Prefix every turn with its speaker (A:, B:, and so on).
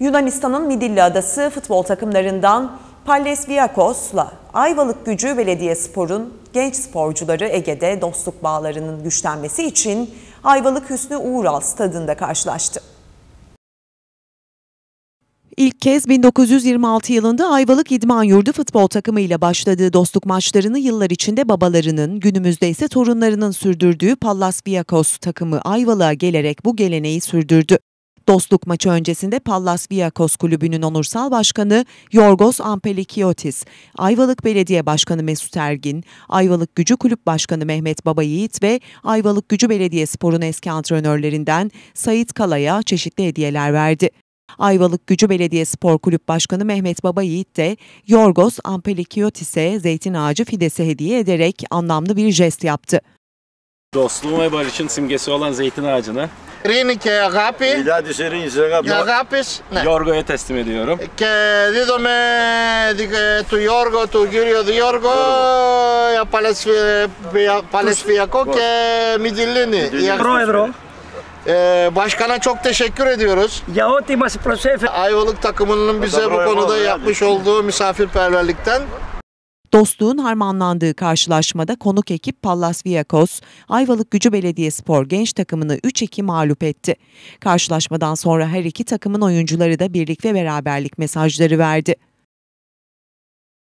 A: Yunanistan'ın Midilli Adası futbol takımlarından Palles Viakos'la Ayvalık Gücü Belediyespor'un genç sporcuları Ege'de dostluk bağlarının güçlenmesi için Ayvalık Hüsnü Uğural stadında karşılaştı. İlk kez 1926 yılında Ayvalık İdman Yurdu futbol takımıyla başladığı dostluk maçlarını yıllar içinde babalarının, günümüzde ise torunlarının sürdürdüğü Pallas Viakos takımı Ayvalık'a gelerek bu geleneği sürdürdü. Dostluk maçı öncesinde Pallas Viakos Kulübü'nün onursal başkanı Yorgos Ampelikiotis, Ayvalık Belediye Başkanı Mesut Ergin, Ayvalık Gücü Kulüp Başkanı Mehmet Baba Yiğit ve Ayvalık Gücü Belediye Spor'un eski antrenörlerinden Sait Kala'ya çeşitli hediyeler verdi. Ayvalık Gücü Belediye Spor Kulüp Başkanı Mehmet Baba Yiğit de Yorgos Ampelikiotis'e zeytin ağacı fidesi hediye ederek anlamlı bir jest yaptı.
B: Dostluğun ve barışın simgesi olan zeytin ağacını Ειρήνη και αγάπη. Μιλιά τη ειρήνη, αγάπη. Για αγάπη, ναι. Yorgo'ya teslim ediyorum. Και δίδομαι δι- του Γιώργο, του κύριο Διόργο, Παλαισφυ- Παλαισφιακό και Μιτιλίνη. Μιτιλίνη. Για- Proedro Ε, e, Başkana çok teşekkür ediyoruz. ya o timas prosefe Ayvalık takımının bize bu konuda yapmış olduğu misafirperverlikten
A: Dostluğun harmanlandığı karşılaşmada konuk ekip Pallas Viakos, Ayvalık Gücü Belediyespor genç takımını 3-2 mağlup etti. Karşılaşmadan sonra her iki takımın oyuncuları da birlik ve beraberlik mesajları verdi.